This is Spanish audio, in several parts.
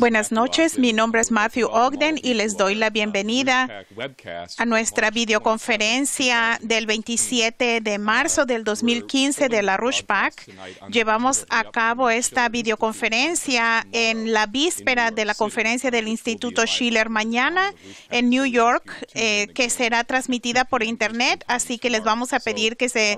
Buenas noches, mi nombre es Matthew Ogden y les doy la bienvenida a nuestra videoconferencia del 27 de marzo del 2015 de la Rush Pack. Llevamos a cabo esta videoconferencia en la víspera de la conferencia del Instituto Schiller mañana en New York, eh, que será transmitida por Internet, así que les vamos a pedir que se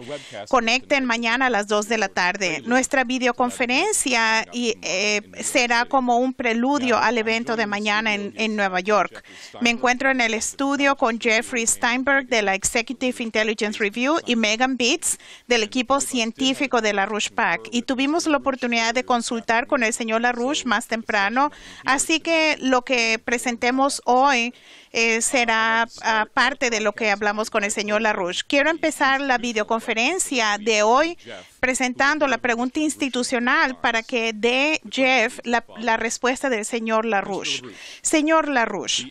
conecten mañana a las 2 de la tarde. Nuestra videoconferencia y, eh, será como un preludio al evento de mañana en, Nueva York. Me encuentro en el estudio con Jeffrey Steinberg de la Executive Intelligence Review y Megan Beats del equipo científico de la Rush Pack. Y tuvimos la oportunidad de consultar con el señor LaRouche más temprano. Así que lo que presentemos hoy eh, será ah, parte de lo que hablamos con el señor LaRouche. Quiero empezar la videoconferencia de hoy presentando la pregunta institucional para que dé Jeff la, respuesta del señor LaRouche. Señor LaRouche,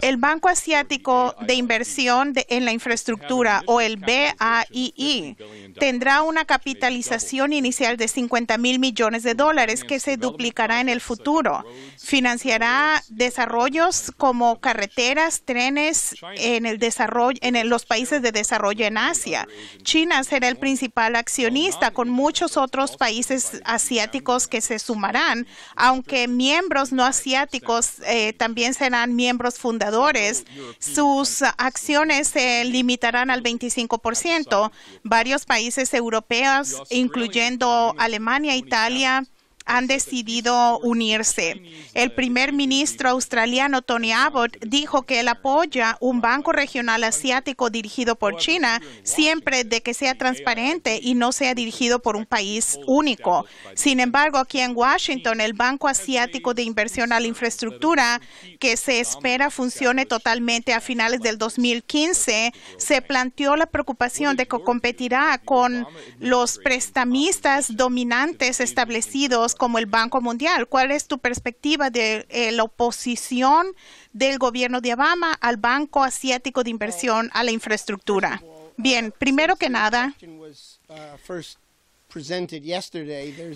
el Banco Asiático de Inversión en la Infraestructura, o el BAII, tendrá una capitalización inicial de 50 mil millones de dólares que se duplicará en el futuro. Financiará desarrollos como carreteras, trenes en, el desarrollo, en los países de desarrollo en Asia. China será el principal accionista, con muchos otros países asiáticos que se sumarán, aunque miembros no asiáticos eh, también serán miembros fundadores. Sus acciones se limitarán al 25%. Varios países europeos, incluyendo Alemania, Italia, han decidido unirse. El primer ministro australiano Tony Abbott dijo que él apoya un banco regional asiático dirigido por China siempre de que sea transparente y no sea dirigido por un país único. Sin embargo, aquí en Washington, el Banco Asiático de Inversión a la Infraestructura, que se espera funcione totalmente a finales del 2015, se planteó la preocupación de que competirá con los prestamistas dominantes establecidos como el Banco Mundial. ¿Cuál es tu perspectiva de eh, la oposición del gobierno de Obama al Banco Asiático de Inversión a la infraestructura? Bien, primero que nada,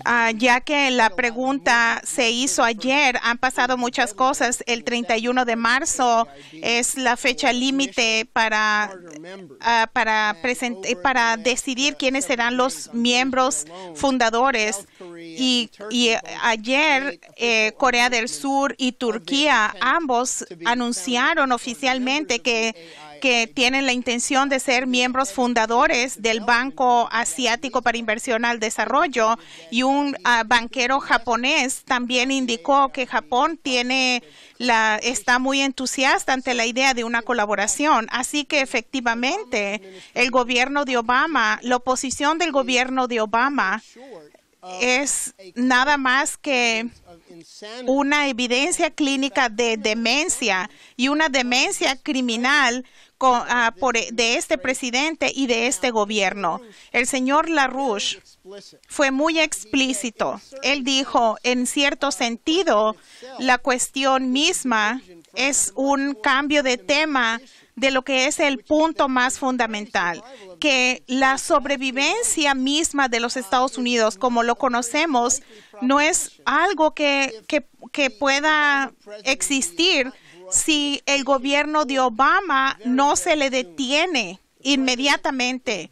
Ah, ya que la pregunta se hizo ayer, han pasado muchas cosas. El 31 de marzo es la fecha límite para, ah, para, para decidir quiénes serán los miembros fundadores. Y, ayer eh, Corea del Sur y Turquía ambos anunciaron oficialmente que que tienen la intención de ser miembros fundadores del Banco Asiático para Inversión al Desarrollo y un ah, banquero japonés también indicó que Japón tiene la está muy entusiasta ante la idea de una colaboración, así que efectivamente el gobierno de Obama, la oposición del gobierno de Obama es nada más que una evidencia clínica de demencia y una demencia criminal Ah, e, de este presidente y de este gobierno. El señor LaRouche fue muy explícito. Él dijo, en cierto sentido, la cuestión misma es un cambio de tema de lo que es el punto más fundamental, que la sobrevivencia misma de los Estados Unidos, como lo conocemos, no es algo que, que pueda existir si el gobierno de Obama no se le detiene inmediatamente.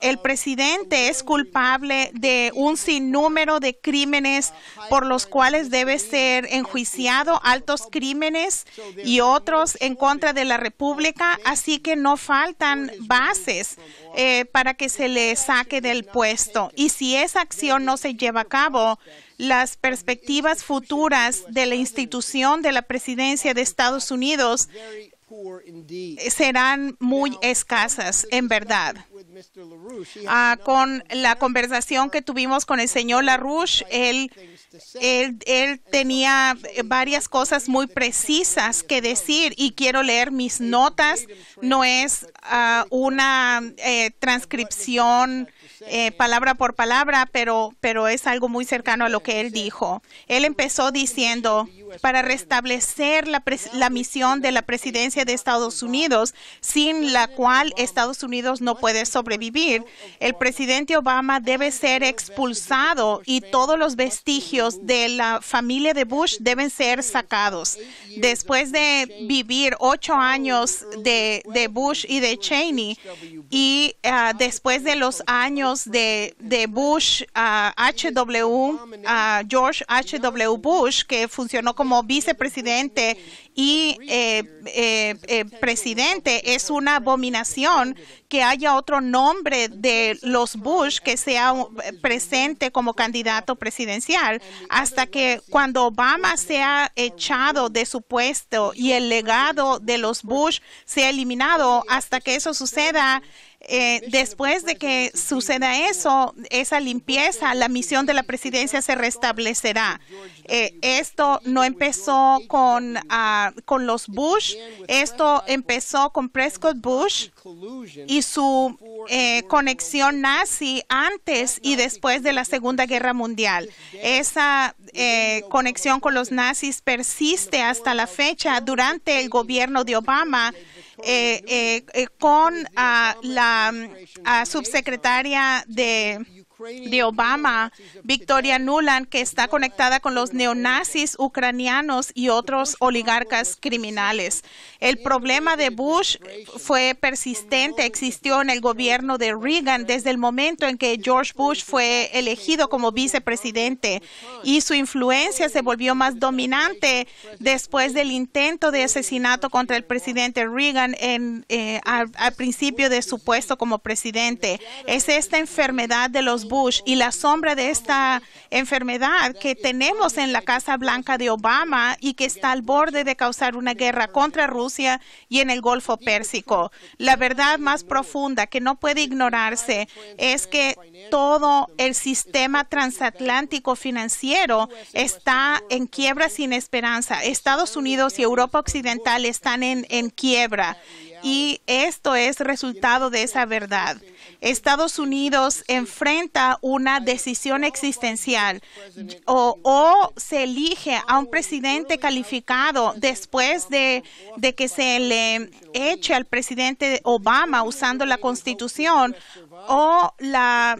El presidente es culpable de un sinnúmero de crímenes por los cuales debe ser enjuiciado, altos crímenes y otros en contra de la República, así que no faltan bases eh, para que se le saque del puesto. Y si esa acción no se lleva a cabo, las perspectivas futuras de la institución de la presidencia de Estados Unidos serán muy escasas, en verdad. Ah, con la conversación que tuvimos con el señor LaRouche, él, él, él, tenía varias cosas muy precisas que decir y quiero leer mis notas. No es ah, una eh, transcripción eh, palabra por palabra, pero, pero es algo muy cercano a lo que él dijo. Él empezó diciendo, para restablecer la, misión de la presidencia de Estados Unidos, sin la cual Estados Unidos no puede sobrevivir, el presidente Obama debe ser expulsado y todos los vestigios de la familia de Bush deben ser sacados. Después de vivir ocho años de, Bush y de Cheney y ah, después de los años de, Bush, a HW, a George H.W. Bush, que funcionó como vicepresidente y eh, eh, eh, presidente, es una abominación que haya otro nombre de los Bush que sea presente como candidato presidencial, hasta que cuando Obama sea echado de su puesto y el legado de los Bush sea eliminado, hasta que eso suceda, eh, después de que suceda eso, esa limpieza, la misión de la presidencia se restablecerá. Eh, esto no empezó con, ah, con los Bush, esto empezó con Prescott Bush y su eh, conexión nazi antes y después de la Segunda Guerra Mundial. Esa conexión con los nazis persiste hasta la fecha durante el gobierno de Obama eh, eh, eh, con ah, la mm, subsecretaria de de Obama, Victoria Nuland, que está conectada con los neonazis ucranianos y otros oligarcas criminales. El problema de Bush fue persistente, existió en el gobierno de Reagan desde el momento en que George Bush fue elegido como vicepresidente y su influencia se volvió más dominante después del intento de asesinato contra el presidente Reagan en, eh, al principio de su puesto como presidente. Es esta enfermedad de los Bush y la sombra de esta enfermedad que tenemos en la Casa Blanca de Obama y que está al borde de causar una guerra contra Rusia y en el Golfo Pérsico. La verdad más profunda que no puede ignorarse es que todo el sistema transatlántico financiero está en quiebra sin esperanza. Estados Unidos y Europa Occidental están en, en quiebra y esto es resultado de esa verdad. Estados Unidos enfrenta una decisión existencial o, se elige a un presidente calificado después de, de que se le eche al presidente Obama usando la constitución o la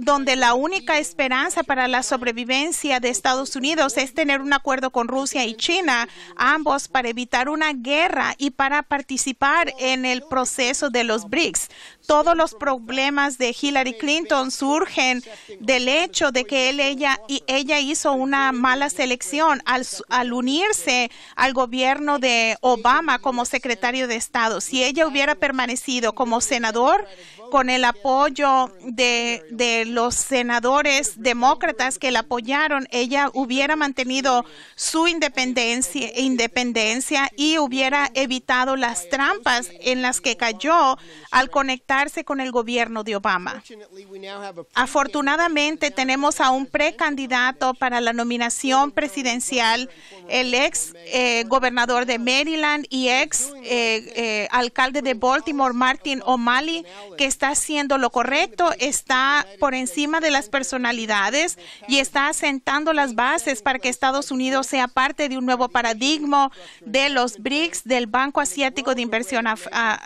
donde la única esperanza para la sobrevivencia de Estados Unidos es tener un acuerdo con Rusia y China, ambos para evitar una guerra y para participar en el proceso de los BRICS. Todos los problemas de Hillary Clinton surgen del hecho de que él, ella y ella hizo una mala selección al, unirse al gobierno de Obama como secretario de Estado. Si ella hubiera permanecido como senador con el apoyo de, de los senadores demócratas que la apoyaron, ella hubiera mantenido su independencia, independencia y hubiera evitado las trampas en las que cayó al conectar con el gobierno de Obama. Afortunadamente tenemos a un precandidato para la nominación presidencial, el ex eh, gobernador de Maryland y ex eh, eh, alcalde de Baltimore, Martin O'Malley, que está haciendo lo correcto, está por encima de las personalidades y está asentando las bases para que Estados Unidos sea parte de un nuevo paradigma de los BRICS, del Banco Asiático de Inversión a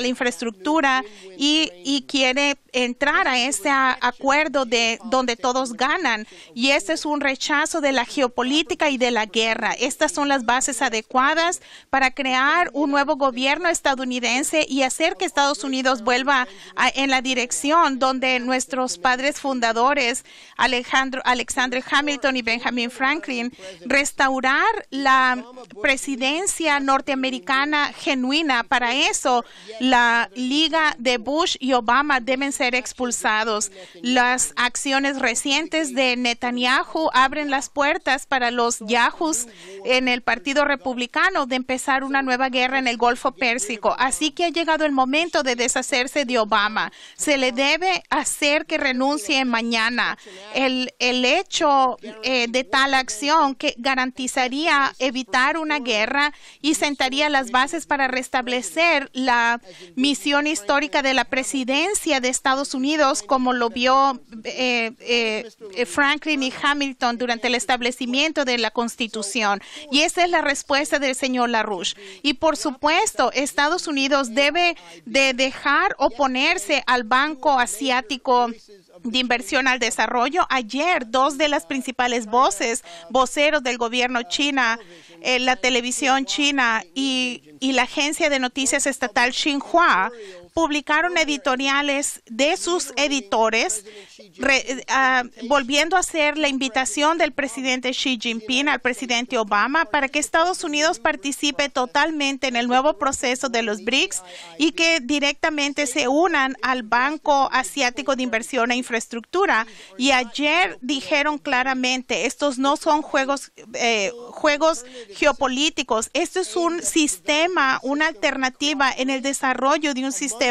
la Infraestructura y, y quiere entrar a este acuerdo de donde todos ganan. Y este es un rechazo de la geopolítica y de la guerra. Estas son las bases adecuadas para crear un nuevo gobierno estadounidense y hacer que Estados Unidos vuelva en la dirección donde nuestros padres fundadores, Alejandro, Alexander Hamilton y Benjamin Franklin, restaurar la presidencia norteamericana genuina. Para eso, la Liga de Bush y Obama deben ser expulsados. Las acciones recientes de Netanyahu abren las puertas para los yahus en el Partido Republicano de empezar una nueva guerra en el Golfo Pérsico. Así que ha llegado el momento de deshacerse de Obama. Se le debe hacer que renuncie mañana. El, hecho eh, de tal acción que garantizaría evitar una guerra y sentaría las bases para restablecer la misión histórica de la presidencia de Estados Estados Unidos, como lo vio eh, eh, Franklin y Hamilton durante el establecimiento de la Constitución. Y esa es la respuesta del señor LaRouche. Y por supuesto, Estados Unidos debe de dejar oponerse al Banco Asiático de inversión al desarrollo. Ayer, dos de las principales voces, voceros del gobierno china, eh, la televisión china y, la agencia de noticias estatal Xinhua, publicaron editoriales de sus editores, ah, volviendo a hacer la invitación del presidente Xi Jinping al presidente Obama para que Estados Unidos participe totalmente en el nuevo proceso de los BRICS y que directamente se unan al Banco Asiático de Inversión e Infraestructura. Y ayer dijeron claramente, estos no son juegos, eh, juegos geopolíticos, esto es un sistema, una alternativa en el desarrollo de un sistema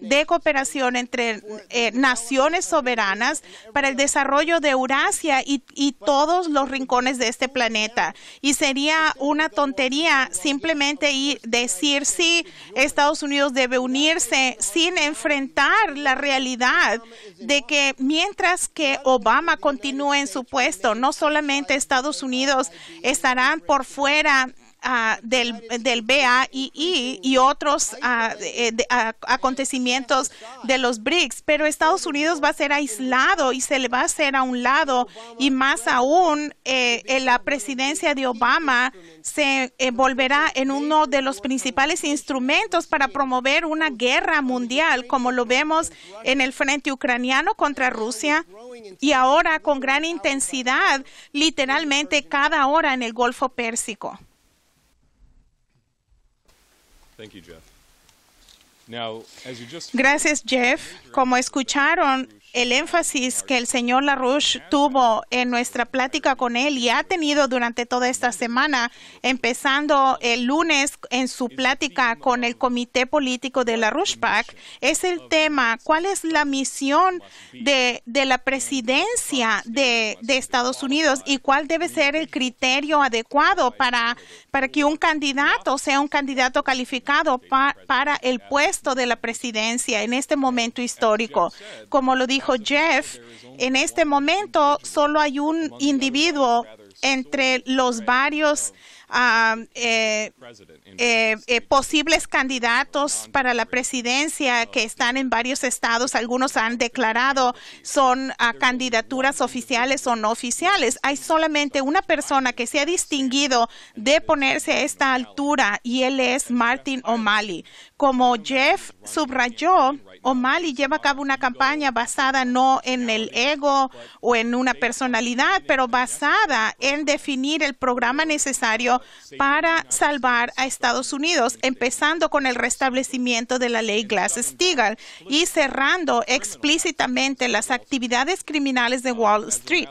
de cooperación entre eh, naciones soberanas para el desarrollo de Eurasia y, todos los rincones de este planeta. Y sería una tontería simplemente ir, decir sí, Estados Unidos debe unirse sin enfrentar la realidad de que mientras que Obama continúe en su puesto, no solamente Estados Unidos estarán por fuera Ah, del, del y otros ah, eh, ah, acontecimientos de los BRICS, pero Estados Unidos va a ser aislado y se le va a hacer a un lado y más aún en eh, eh, la presidencia de Obama se volverá en uno de los principales instrumentos para promover una guerra mundial, como lo vemos en el frente ucraniano contra Rusia y ahora con gran intensidad, literalmente cada hora en el Golfo Pérsico. Gracias, Jeff. Como escucharon, el énfasis que el señor LaRouche tuvo en nuestra plática con él y ha tenido durante toda esta semana, empezando el lunes en su plática con el comité político de LaRouche Pack, es el tema, ¿cuál es la misión de, la presidencia de, de Estados Unidos y cuál debe ser el criterio adecuado para para que un candidato sea un candidato calificado para el puesto de la presidencia en este momento histórico. Como lo dijo Jeff, en este momento solo hay un individuo entre los varios Ah, eh, eh, eh, posibles candidatos para la presidencia que están en varios estados. Algunos han declarado son ah, candidaturas oficiales o no oficiales. Hay solamente una persona que se ha distinguido de ponerse a esta altura y él es Martin O'Malley. Como Jeff subrayó, O'Malley lleva a cabo una campaña basada no en el ego o en una personalidad, pero basada en definir el programa necesario para salvar a Estados Unidos, empezando con el restablecimiento de la ley Glass-Steagall y cerrando explícitamente las actividades criminales de Wall Street.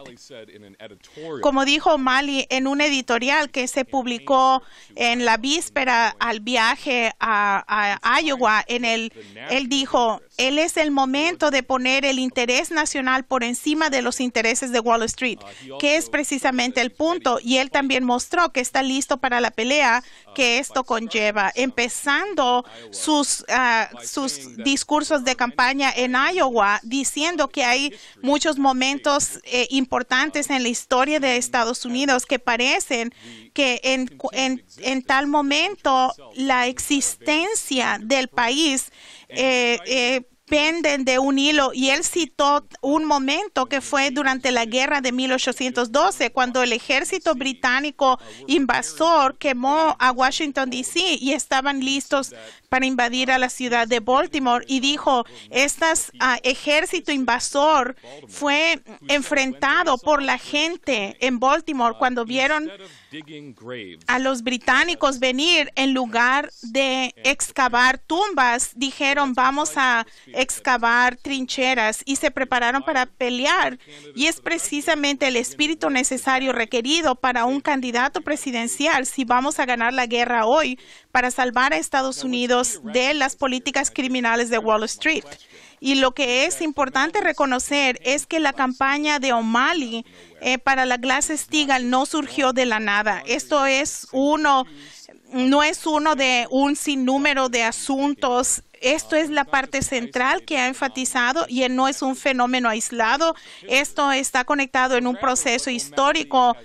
Como dijo Mali en un editorial que se publicó en la víspera al viaje a, Iowa, en el, él dijo, él es el momento de poner el interés nacional por encima de los intereses de Wall Street, que es precisamente el punto, y él también mostró que esta listo para la pelea que esto conlleva, empezando sus, sus discursos de campaña en Iowa diciendo que hay muchos momentos importantes en la historia de Estados Unidos que parecen que en, en, en tal momento la existencia del país dependen de un hilo y él citó un momento que fue durante la guerra de 1812 cuando el ejército británico invasor quemó a Washington DC y estaban listos para invadir a la ciudad de Baltimore y dijo este ejército invasor fue enfrentado por la gente en Baltimore cuando vieron a los británicos venir en lugar de excavar tumbas, dijeron vamos a excavar trincheras y se prepararon para pelear. Y es precisamente el espíritu necesario requerido para un candidato presidencial si vamos a ganar la guerra hoy para salvar a Estados Unidos de las políticas criminales de Wall Street. Y lo que es importante reconocer es que la campaña de O'Malley eh, para la Glass Steagall no surgió de la nada. Esto es uno, no es uno de un sinnúmero de asuntos esto es la parte central que ha enfatizado y no es un fenómeno aislado. Esto está conectado en un proceso histórico.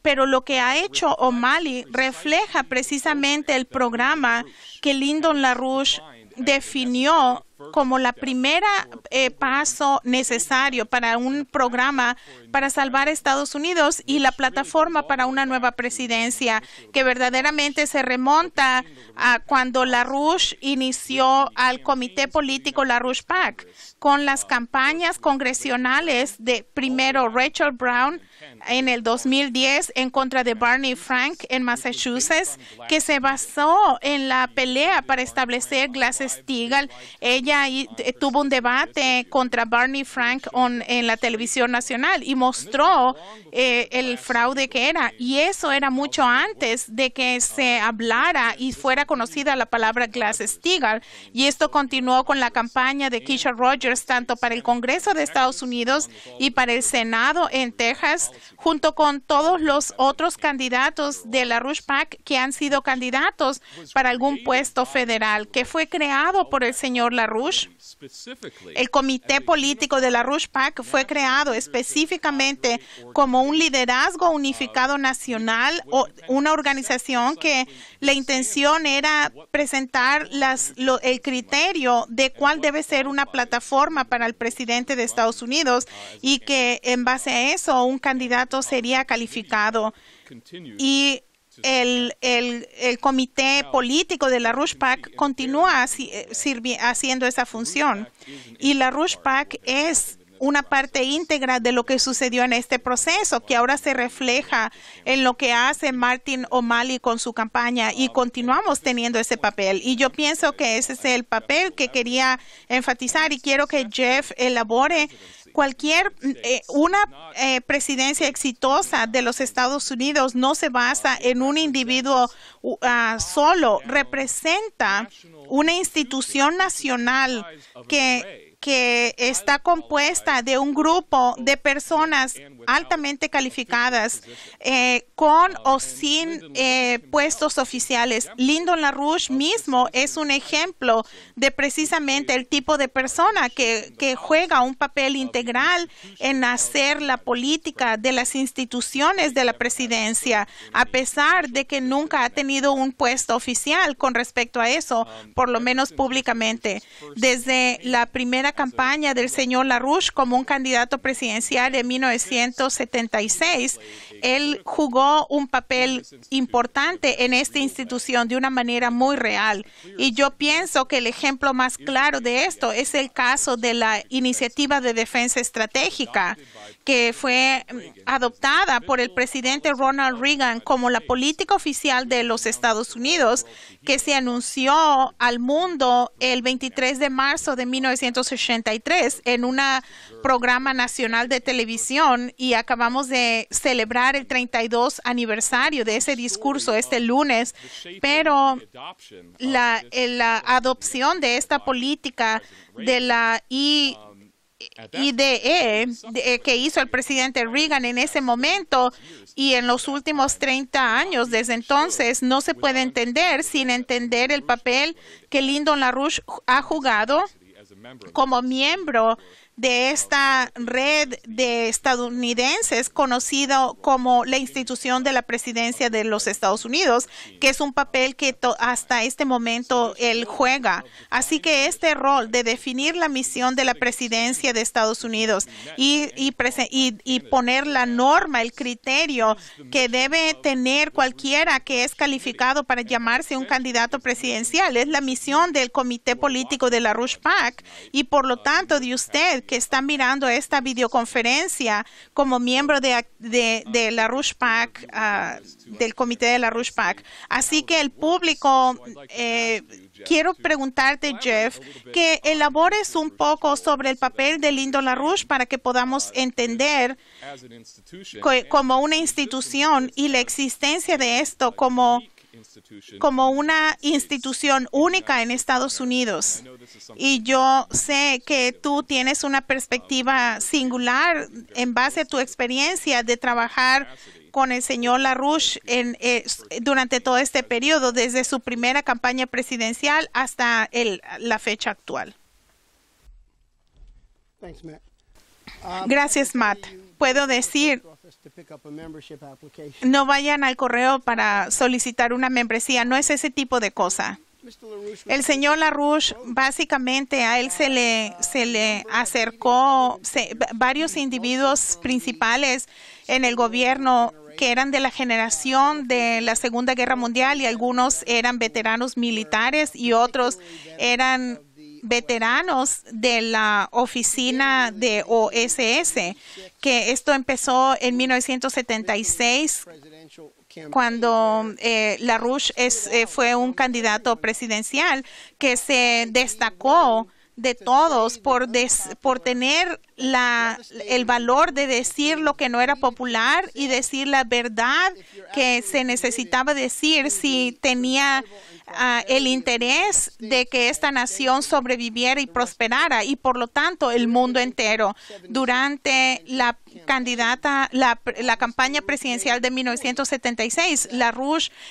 Pero lo que ha hecho O'Malley refleja precisamente el programa que Lyndon LaRouche definió como la primera eh, paso necesario para un programa para salvar Estados Unidos y la plataforma para una nueva presidencia que verdaderamente se remonta a cuando la Rush inició al comité político la Rush PAC con las campañas congresionales de primero Rachel Brown en el 2010 en contra de Barney Frank en Massachusetts, que se basó en la pelea para establecer Glass-Steagall. Ella eh, tuvo un debate contra Barney Frank on, en la televisión nacional y mostró eh, el fraude que era. Y eso era mucho antes de que se hablara y fuera conocida la palabra Glass-Steagall. Y esto continuó con la campaña de Keisha Rogers tanto para el Congreso de Estados Unidos y para el Senado en Texas, junto con todos los otros candidatos de la Rush Pack que han sido candidatos para algún puesto federal que fue creado por el señor LaRouche. El comité político de la Rush Pack fue creado específicamente como un liderazgo unificado nacional o una organización que la intención era presentar las, el criterio de cuál debe ser una plataforma para el presidente de Estados Unidos y que en base a eso un candidato sería calificado. Y el, comité político de la Pack continúa eh, haciendo esa función. Y la Pack es una parte íntegra de lo que sucedió en este proceso, que ahora se refleja en lo que hace Martin O'Malley con su campaña y continuamos teniendo ese papel. Y yo pienso que ese es el papel que quería enfatizar y quiero que Jeff elabore cualquier eh, una eh, presidencia exitosa de los Estados Unidos no se basa en un individuo uh, ah, solo, representa una institución nacional que que está compuesta de un grupo de personas altamente calificadas eh, con o sin eh, puestos oficiales. Lyndon LaRouche mismo es un ejemplo de precisamente el tipo de persona que, que juega un papel integral en hacer la política de las instituciones de la presidencia, a pesar de que nunca ha tenido un puesto oficial con respecto a eso, por lo menos públicamente. Desde la primera la campaña del señor LaRouche como un candidato presidencial en 1976 él jugó un papel importante en esta institución de una manera muy real. Y yo pienso que el ejemplo más claro de esto es el caso de la iniciativa de defensa estratégica que fue adoptada por el presidente Ronald Reagan como la política oficial de los Estados Unidos, que se anunció al mundo el 23 de marzo de 1983 en un programa nacional de televisión y acabamos de celebrar el 32 aniversario de ese discurso este lunes, pero la, la adopción de esta política de la IDE e, eh, que hizo el presidente Reagan en ese momento y en los últimos 30 años desde entonces no se puede entender sin entender el papel que Lyndon LaRouche ha jugado como miembro de esta red de estadounidenses conocido como la institución de la presidencia de los Estados Unidos, que es un papel que hasta este momento él juega. Así que este rol de definir la misión de la presidencia de Estados Unidos y, y, y, poner la norma, el criterio que debe tener cualquiera que es calificado para llamarse un candidato presidencial, es la misión del comité político de la Rush Pack y por lo tanto de usted que están mirando esta videoconferencia como miembro de, la Rush ah, del comité de la Rush Pack. Así que el público, eh, quiero preguntarte, Jeff, que elabores un poco sobre el papel de Lindo rush para que podamos entender como una institución y la existencia de esto como como una institución única en Estados Unidos. Y yo sé que tú tienes una perspectiva singular en base a tu experiencia de trabajar con el señor LaRouche eh, durante todo este periodo, desde su primera campaña presidencial hasta la fecha actual. Gracias, um, Matt. Puedo decir no vayan al correo para solicitar una membresía, no es ese tipo de cosa. El señor LaRouche, básicamente a él se le, se le acercó varios individuos principales en el gobierno que eran de la generación de la Segunda Guerra Mundial y algunos eran veteranos militares y otros eran veteranos de la oficina de OSS, que esto empezó en 1976 cuando eh, LaRouche es, eh, fue un candidato presidencial que se destacó de todos por, por tener la, el valor de decir lo que no era popular y decir la verdad que se necesitaba decir si tenía ah, el interés de que esta nación sobreviviera y prosperara y por lo tanto el mundo entero. Durante la candidata, la, la campaña presidencial de 1976,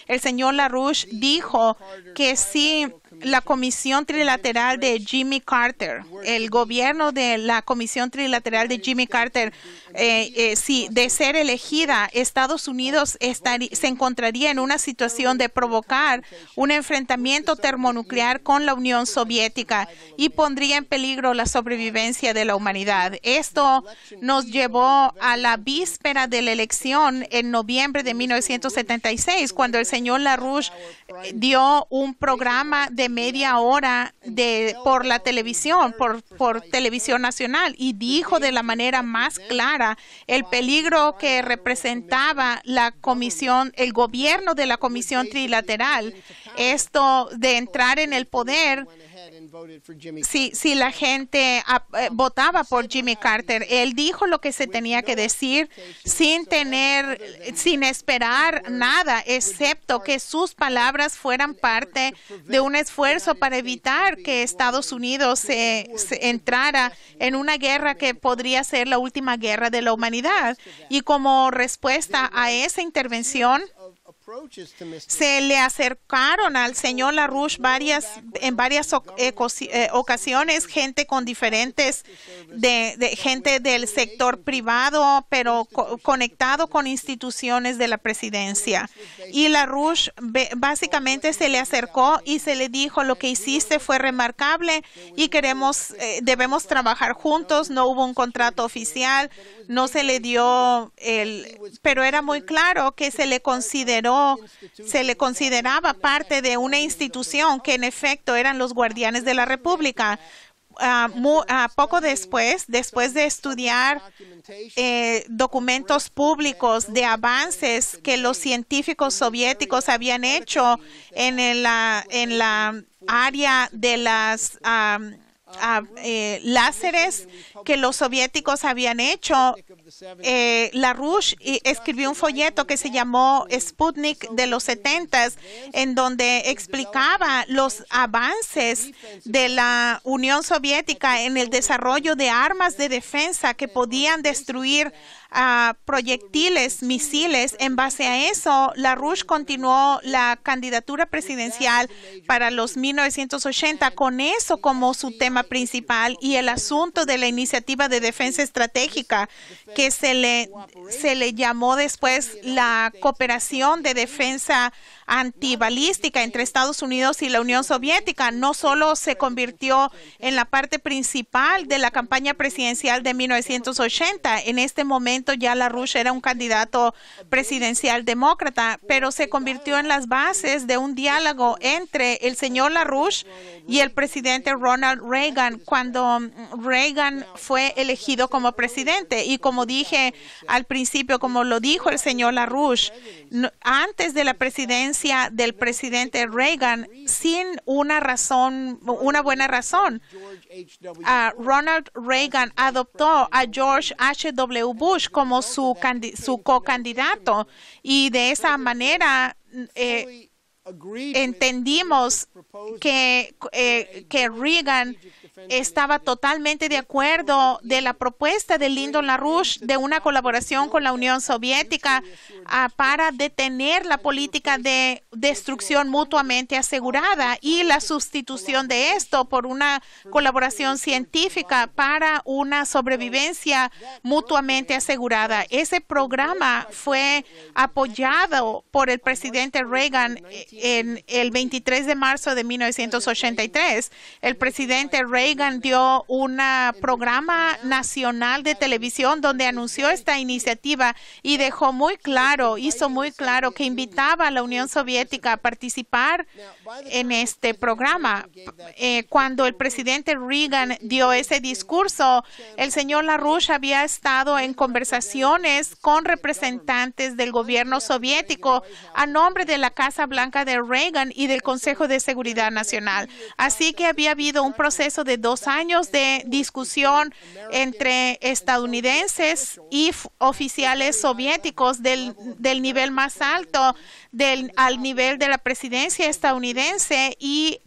el señor LaRouche dijo que sí la Comisión Trilateral de Jimmy Carter, el gobierno de la Comisión Trilateral de Jimmy Carter eh, eh, si de ser elegida, Estados Unidos se encontraría en una situación de provocar un enfrentamiento termonuclear con la Unión Soviética y pondría en peligro la sobrevivencia de la humanidad. Esto nos llevó a la víspera de la elección en noviembre de 1976, cuando el señor LaRouche eh, dio un programa de media hora de, por la televisión, por televisión nacional, y dijo de la manera más clara el peligro que representaba la comisión, el gobierno de la comisión trilateral, esto de entrar en el poder si, si la gente ah, eh, um, votaba por Jimmy Carter, él dijo lo que se tenía que decir sin tener, eh, sin esperar nada, excepto que sus palabras fueran parte de un esfuerzo para evitar que Estados Unidos se, entrara en una guerra que podría ser la última guerra de la humanidad. Y como respuesta a esa intervención, se le acercaron al señor LaRouche varias, en varias eh, eh, ocasiones, gente con diferentes, de, gente del sector privado, pero conectado con instituciones de la presidencia. Y LaRouche básicamente se le acercó y se le dijo, lo que hiciste fue remarcable y queremos, eh, debemos trabajar juntos, no hubo un contrato oficial, no se le dio el, pero era muy claro que se le consideró se le consideraba parte de una institución que en efecto eran los guardianes de la República. Ah, ah, poco después, después de estudiar eh, documentos públicos de avances que los científicos soviéticos habían hecho en, ah, en la área de las eh, láseres que los soviéticos habían hecho eh, LaRouche eh, escribió un folleto que se llamó Sputnik de los 70 en donde explicaba los avances de la Unión Soviética en el desarrollo de armas de defensa que podían destruir ah, proyectiles, misiles. En base a eso, rush continuó la candidatura presidencial para los 1980 con eso como su tema principal y el asunto de la iniciativa de defensa estratégica que se le, se le llamó después la cooperación de defensa antibalística entre Estados Unidos y la Unión Soviética. No solo se convirtió en la parte principal de la campaña presidencial de 1980, en este momento ya LaRouche era un candidato presidencial demócrata, pero se convirtió en las bases de un diálogo entre el señor LaRouche y el presidente Ronald Reagan cuando mm, Reagan fue elegido como presidente. Y como dije al principio, como lo dijo el señor LaRouche, antes de la presidencia, del presidente Reagan sin una razón, una buena razón. Ah, Ronald Reagan adoptó a George H.W. Bush como su, su co-candidato y de esa manera eh, entendimos que, eh, que Reagan estaba totalmente de acuerdo de la propuesta de Lyndon LaRouche de una colaboración con la Unión Soviética ah, para detener la política de destrucción mutuamente asegurada y la sustitución de esto por una colaboración científica para una sobrevivencia mutuamente asegurada. Ese programa fue apoyado por el presidente Reagan eh, en el 23 de marzo de 1983. El presidente Reagan Reagan dio un programa nacional de televisión donde anunció esta iniciativa y dejó muy claro, hizo muy claro que invitaba a la Unión Soviética a participar en este programa. Eh, cuando el presidente Reagan dio ese discurso, el señor LaRouche había estado en conversaciones con representantes del gobierno soviético a nombre de la Casa Blanca de Reagan y del Consejo de Seguridad Nacional. Así que había habido un proceso de dos años de discusión entre estadounidenses y oficiales soviéticos del, nivel más alto del, al nivel de la presidencia estadounidense y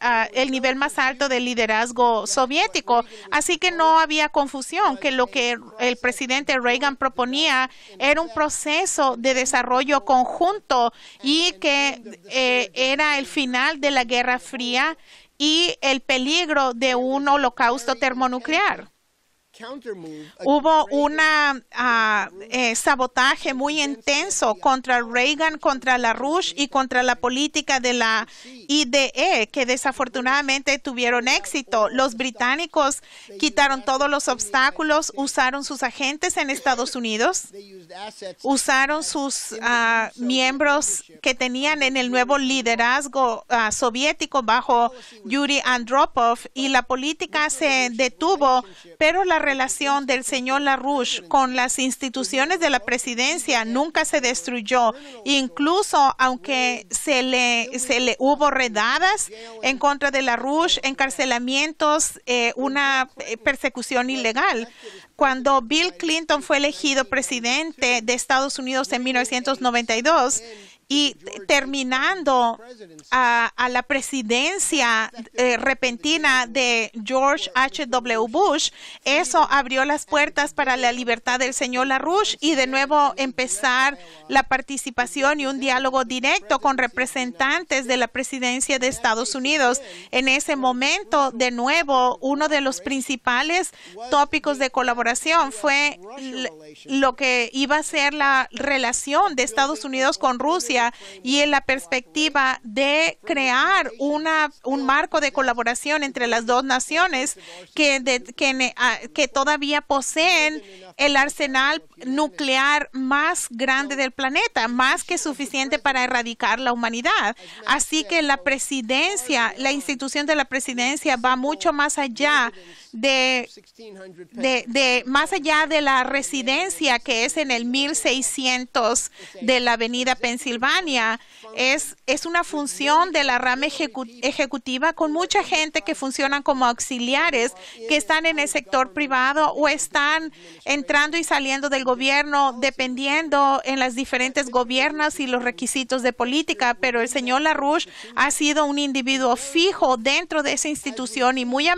ah, el, nivel más alto del liderazgo soviético. Así que no había confusión que lo que el presidente Reagan proponía era un proceso de desarrollo conjunto y que eh, era el final de la Guerra Fría y el peligro de un holocausto termonuclear. Hubo un ah, eh, sabotaje muy intenso contra Reagan, contra la Rush y contra la política de la IDE, que desafortunadamente tuvieron éxito. Los británicos quitaron todos los obstáculos, usaron sus agentes en Estados Unidos, usaron sus ah, miembros que tenían en el nuevo liderazgo ah, soviético bajo Yuri Andropov y la política se detuvo, pero la relación del señor LaRouche con las instituciones de la presidencia nunca se destruyó, incluso aunque se le, se le hubo redadas en contra de LaRouche, encarcelamientos, eh, una eh, persecución ilegal. Cuando Bill Clinton fue elegido presidente de Estados Unidos en 1992, y terminando a, la presidencia eh, repentina de George H.W. Bush, eso abrió las puertas para la libertad del señor LaRouche y de nuevo empezar la participación y un diálogo directo con representantes de la presidencia de Estados Unidos. En ese momento, de nuevo, uno de los principales tópicos de colaboración fue lo que iba a ser la relación de Estados Unidos con Rusia y en la perspectiva de crear una, un marco de colaboración entre las dos naciones que, ah, que, todavía poseen el arsenal nuclear más grande del planeta, más que suficiente para erradicar la humanidad. Así que la presidencia, la institución de la presidencia va mucho más allá de, de, más allá de la residencia que es en el 1600 de la avenida Pensilvania es, es una función de la rama ejecutiva con mucha gente que funcionan como auxiliares, que están en el sector privado o están entrando y saliendo del gobierno dependiendo en las diferentes gobiernos y los requisitos de política. Pero el señor LaRouche ha sido un individuo fijo dentro de esa institución y muy a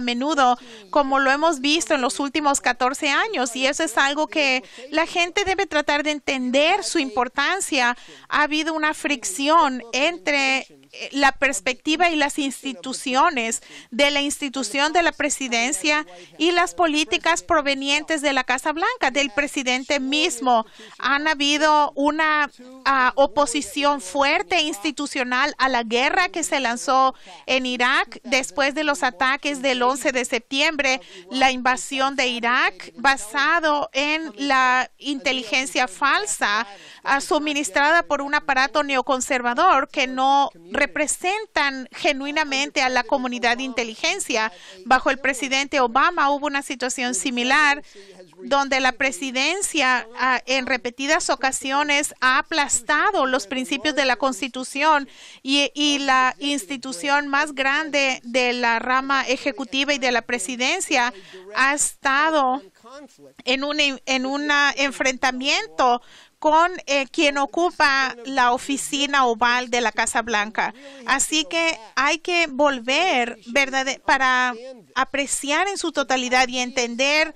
menudo, como lo hemos visto en los últimos 14 años. Y eso es algo que la gente debe tratar de entender su importancia ha habido una fricción entre la perspectiva y las instituciones de la institución de la presidencia y las políticas provenientes de la Casa Blanca, del presidente mismo. Han habido una ah, oposición fuerte e institucional a la guerra que se lanzó en Irak después de los ataques del 11 de septiembre, la invasión de Irak basado en la inteligencia falsa ah, suministrada por un aparato neoconservador que no representan genuinamente a la comunidad de inteligencia. Bajo el presidente Obama hubo una situación similar donde la presidencia ah, en repetidas ocasiones ha aplastado los principios de la Constitución y, la institución más grande de la rama ejecutiva y de la presidencia ha estado en un enfrentamiento con eh, quien ocupa la oficina oval de la Casa Blanca. Así que hay que volver para apreciar en su totalidad y entender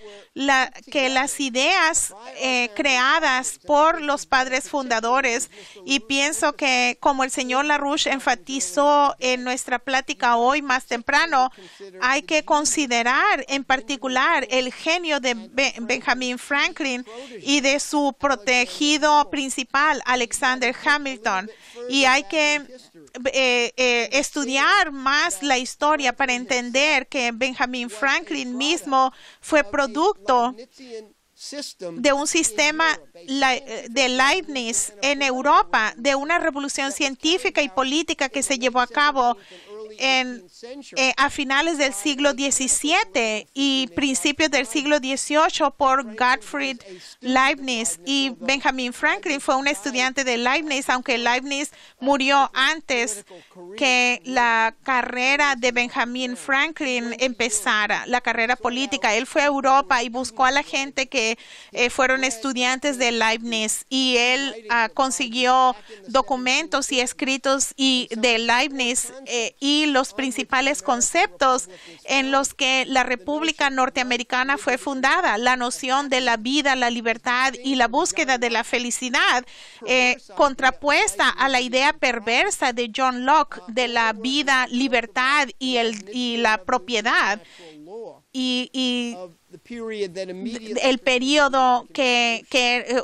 que las ideas eh, creadas por los padres fundadores, y pienso que como el señor LaRouche enfatizó en nuestra plática hoy más temprano, hay que considerar en particular el genio de Benjamin Franklin y de su protegido principal, Alexander Hamilton, y hay que eh, eh, estudiar más la historia para entender que Benjamin Franklin mismo fue producto de un sistema eh, de Leibniz en Europa, de una revolución científica y política que se llevó a cabo eh, a finales del siglo XVII y principios del siglo XVIII por Gottfried Leibniz y Benjamin Franklin fue un estudiante de Leibniz, aunque Leibniz murió antes que la carrera de Benjamin Franklin empezara, la carrera política. Él fue a Europa y buscó a la gente que eh, fueron estudiantes de Leibniz y él ah, consiguió documentos y escritos y de Leibniz eh, y los principales conceptos en los que la República Norteamericana fue fundada, la noción de la vida, la libertad y la búsqueda de la felicidad, eh, contrapuesta a la idea perversa de John Locke de la vida, libertad y, el, y la propiedad. y el periodo que, eh, eh,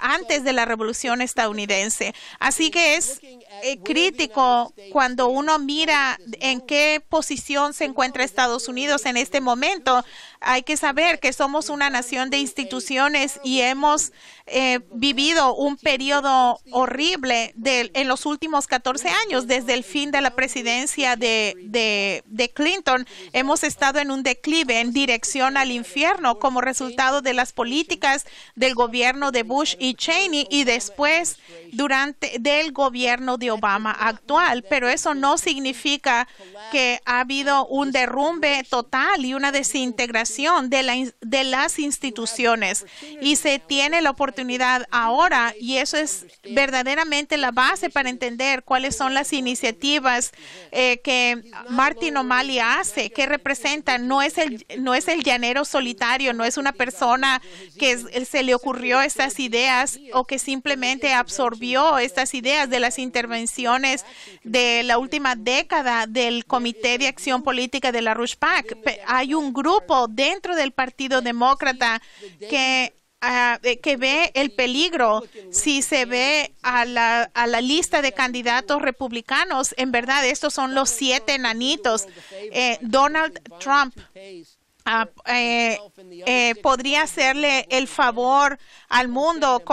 antes de la revolución estadounidense. Así que es eh, crítico cuando uno mira en qué posición se encuentra Estados Unidos en este momento hay que saber que somos una nación de instituciones y hemos eh, vivido un periodo horrible en los últimos 14 años, desde el fin de la presidencia de, de Clinton. Hemos estado en un declive en dirección al infierno como resultado de las políticas del gobierno de Bush y Cheney y después durante del gobierno de Obama actual. Pero eso no significa que ha habido un derrumbe total y una desintegración de, de las instituciones y se tiene la oportunidad ahora y eso es verdaderamente la base para entender cuáles son las iniciativas eh, que Martin O'Malley hace, que representa, no es, el, no es el llanero solitario, no es una persona que se le ocurrió estas ideas o que simplemente absorbió estas ideas de las intervenciones de la última década del Comité de Acción Política de la Rush Pack. Hay un grupo dentro del Partido Demócrata que ah, eh, que ve el peligro si se ve a la, a la, lista de candidatos republicanos. En verdad, estos son los siete enanitos. Eh, Donald Trump Ah, eh, eh, podría hacerle el favor al mundo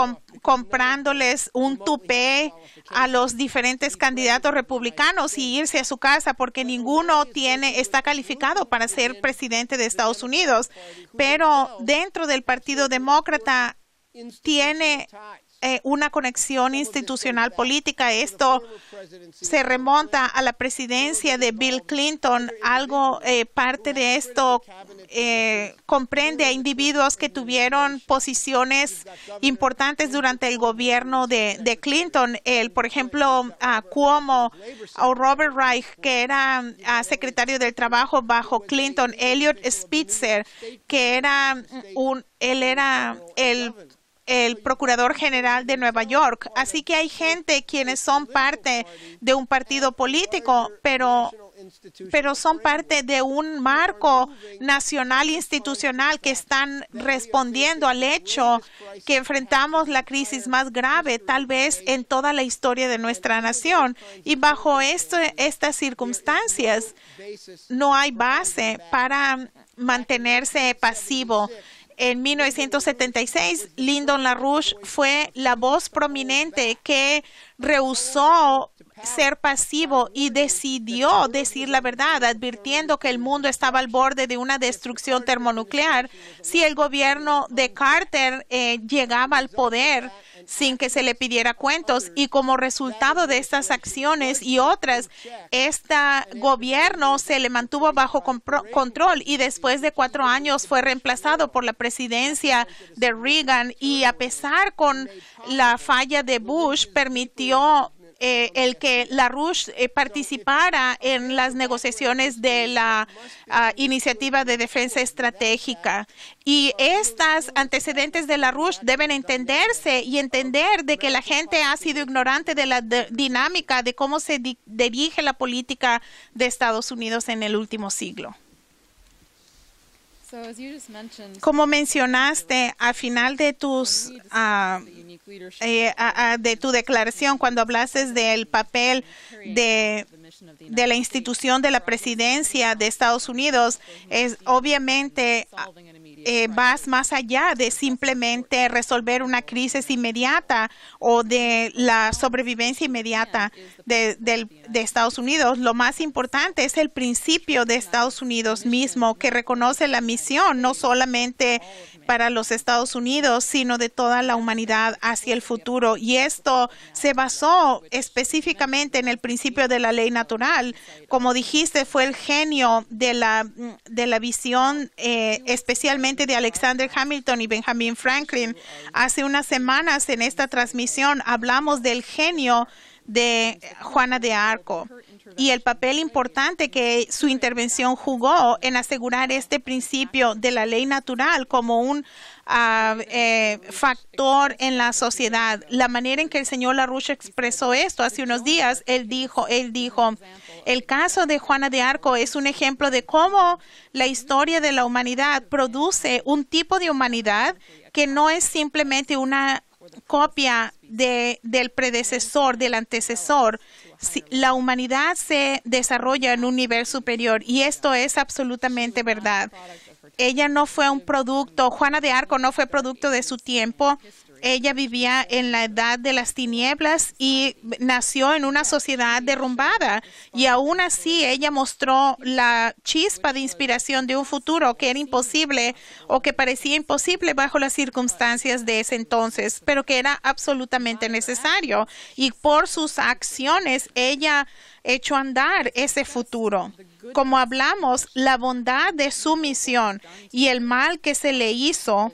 comprándoles un tupé a los diferentes candidatos republicanos y irse a su casa porque ninguno tiene está calificado para ser presidente de Estados Unidos. Pero dentro del Partido Demócrata tiene eh, una conexión institucional política. Esto se remonta a la presidencia de Bill Clinton. Algo, eh, parte de esto eh, comprende a individuos que tuvieron posiciones importantes durante el gobierno de, de Clinton. El, por ejemplo, a Cuomo o Robert Reich, que era ah, secretario del Trabajo bajo Clinton, Elliot Spitzer, que era un, él era el el procurador general de Nueva York. Así que hay gente quienes son parte de un partido político, pero pero son parte de un marco nacional institucional que están respondiendo al hecho que enfrentamos la crisis más grave tal vez en toda la historia de nuestra nación. Y bajo estas circunstancias no hay base para mantenerse pasivo. En 1976, Lyndon LaRouche fue la voz prominente que rehusó ser pasivo y decidió decir la verdad, advirtiendo que el mundo estaba al borde de una destrucción termonuclear si el gobierno de Carter eh, llegaba al poder sin que se le pidiera cuentos. Y como resultado de estas acciones y otras, este gobierno se le mantuvo bajo control y después de cuatro años fue reemplazado por la presidencia de Reagan y a pesar con la falla de Bush, permitió eh, el que la eh, participara en las negociaciones de la ah, iniciativa de defensa estratégica. Y estos antecedentes de la Rush deben entenderse y entender de que la gente ha sido ignorante de la dinámica de cómo se dirige la política de Estados Unidos en el último siglo. Como mencionaste al final de tus ah, eh, ah, ah, de tu declaración cuando hablaste del papel de de la institución de la presidencia de Estados Unidos, es, obviamente eh, vas más allá de simplemente resolver una crisis inmediata o de la sobrevivencia inmediata de, Estados Unidos. Lo más importante es el principio de Estados Unidos mismo que reconoce la misión, no solamente para los Estados Unidos, sino de toda la humanidad hacia el futuro. Y esto se basó específicamente en el principio de la ley natural. Como dijiste, fue el genio de la, de la visión, eh, especialmente de Alexander Hamilton y Benjamin Franklin. Hace unas semanas en esta transmisión hablamos del genio de Juana de Arco y el papel importante que su intervención jugó en asegurar este principio de la ley natural como un ah, eh, factor en la sociedad. La manera en que el señor LaRouche expresó esto hace unos días, él dijo, él dijo, el caso de Juana de Arco es un ejemplo de cómo la historia de la humanidad produce un tipo de humanidad que no es simplemente una copia de, del predecesor, del antecesor, la humanidad se desarrolla en un nivel superior y esto es absolutamente verdad. Ella no fue un producto, Juana de Arco no fue producto de su tiempo, ella vivía en la edad de las tinieblas y nació en una sociedad derrumbada. Y aún así ella mostró la chispa de inspiración de un futuro que era imposible o que parecía imposible bajo las circunstancias de ese entonces, pero que era absolutamente necesario. Y por sus acciones ella echó a andar ese futuro. Como hablamos, la bondad de su misión y el mal que se le hizo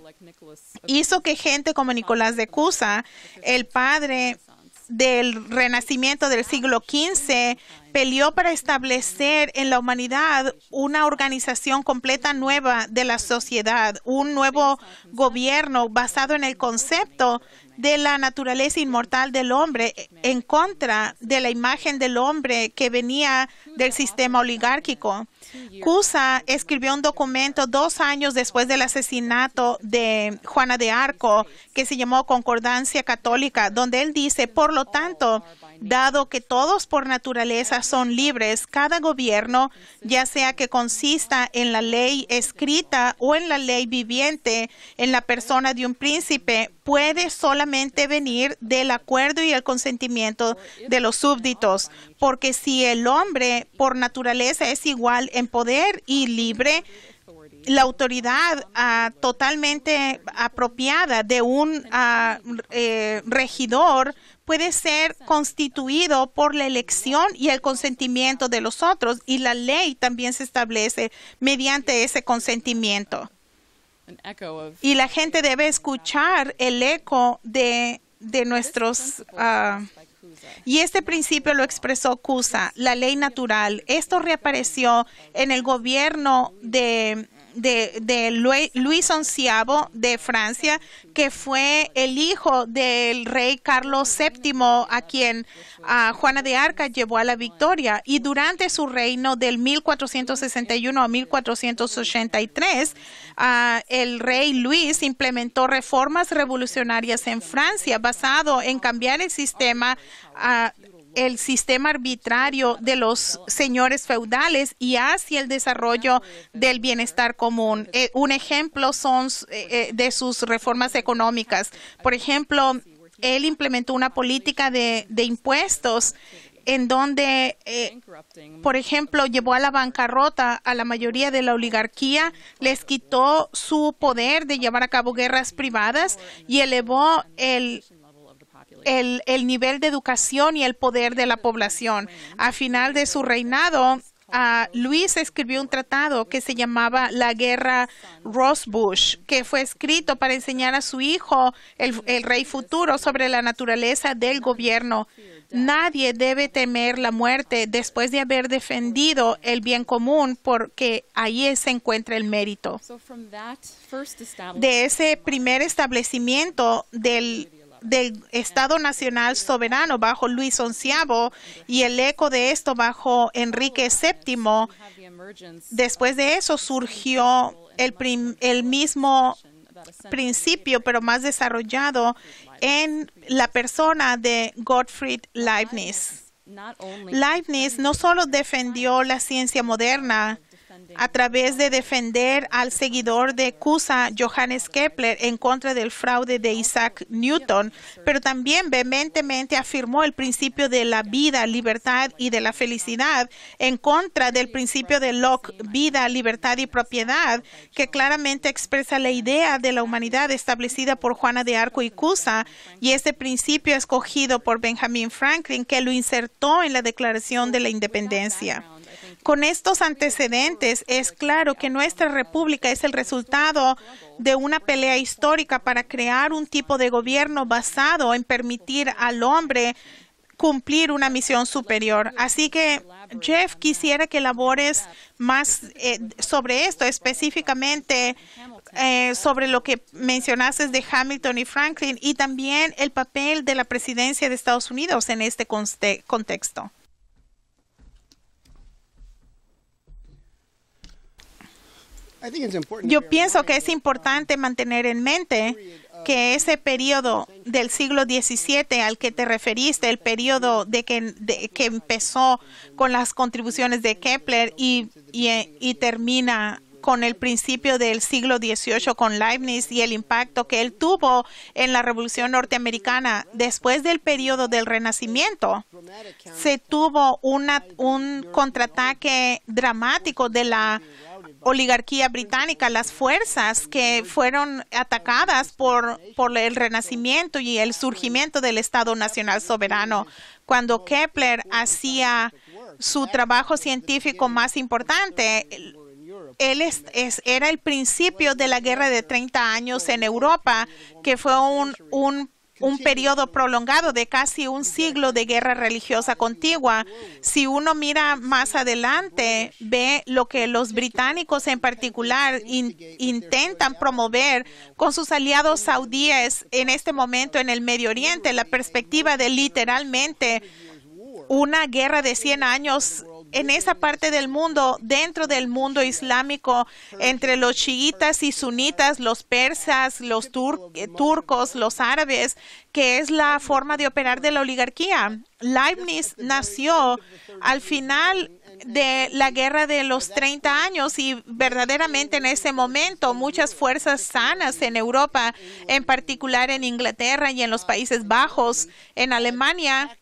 hizo que gente como Nicolás de Cusa, el padre del renacimiento del siglo XV, peleó para establecer en la humanidad una organización completa nueva de la sociedad, un nuevo gobierno basado en el concepto de la naturaleza inmortal del hombre en contra de la imagen del hombre que venía del sistema oligárquico. Cusa escribió un documento dos años después del asesinato de Juana de Arco, que se llamó Concordancia Católica, donde él dice, por lo tanto, dado que todos por naturaleza son libres, cada gobierno, ya sea que consista en la ley escrita o en la ley viviente, en la persona de un príncipe, puede solamente venir del acuerdo y el consentimiento de los súbditos, porque si el hombre por naturaleza es igual en poder y libre la autoridad ah, totalmente apropiada de un ah, eh, regidor puede ser constituido por la elección y el consentimiento de los otros y la ley también se establece mediante ese consentimiento. Y la gente debe escuchar el eco de, nuestros ah, y este principio lo expresó CUSA, la ley natural. Esto reapareció en el gobierno de de, Luis XI de Francia, que fue el hijo del rey Carlos VII, a quien Juana de Arca llevó a la victoria. Y durante su reino del 1461 a 1483, ah, el rey Luis implementó reformas revolucionarias en Francia basado en cambiar el sistema a ah, el sistema arbitrario de los señores feudales y hacia el desarrollo del bienestar común. Eh, un ejemplo son eh, eh, de sus reformas económicas. Por ejemplo, él implementó una política de, impuestos en donde, por ejemplo, llevó a la bancarrota a la mayoría de la oligarquía, les quitó su poder de llevar a cabo guerras privadas y elevó el, el, el nivel de educación y el poder de la población. A final de su reinado, ah, Luis escribió un tratado que se llamaba La Guerra Rosebush, que fue escrito para enseñar a su hijo, el, el, rey futuro, sobre la naturaleza del gobierno. Nadie debe temer la muerte después de haber defendido el bien común, porque ahí se encuentra el mérito. De ese primer establecimiento del del Estado Nacional Soberano bajo Luis XI y el eco de esto bajo Enrique VII. Después de eso surgió el, el mismo principio, pero más desarrollado en la persona de Gottfried Leibniz. Leibniz no solo defendió la ciencia moderna, a través de defender al seguidor de Cusa, Johannes Kepler, en contra del fraude de Isaac Newton, pero también vehementemente afirmó el principio de la vida, libertad y de la felicidad en contra del principio de Locke, vida, libertad y propiedad, que claramente expresa la idea de la humanidad establecida por Juana de Arco y Cusa, y este principio escogido por Benjamin Franklin, que lo insertó en la Declaración de la Independencia. Con estos antecedentes, es claro que nuestra república es el resultado de una pelea histórica para crear un tipo de gobierno basado en permitir al hombre cumplir una misión superior. Así que, Jeff, quisiera que labores más eh, sobre esto, específicamente eh, sobre lo que mencionaste de Hamilton y Franklin y también el papel de la presidencia de Estados Unidos en este contexto. Yo pienso que es importante mantener en mente que ese periodo del siglo XVII al que te referiste, el periodo de que, que empezó con las contribuciones de Kepler y, y, eh, termina con el principio del siglo XVIII con Leibniz y el impacto que él tuvo en la Revolución Norteamericana después del periodo del Renacimiento, se tuvo una, un contraataque dramático de la oligarquía británica, las fuerzas que fueron atacadas por, por el renacimiento y el surgimiento del Estado Nacional Soberano. Cuando Kepler hacía su trabajo científico más importante, él es, era el principio de la guerra de 30 años en Europa, que fue un, un un periodo prolongado de casi un siglo de guerra religiosa contigua. Si uno mira más adelante, ve lo que los británicos en particular intentan promover con sus aliados saudíes en este momento en el Medio Oriente, la perspectiva de literalmente una guerra de 100 años en esa parte del mundo, dentro del mundo islámico, entre los chiitas y sunitas, los persas, los eh, turcos, los árabes, que es la forma de operar de la oligarquía. Leibniz nació al final de la guerra de los 30 años y verdaderamente en ese momento muchas fuerzas sanas en Europa, en particular en Inglaterra y en los Países Bajos, en Alemania,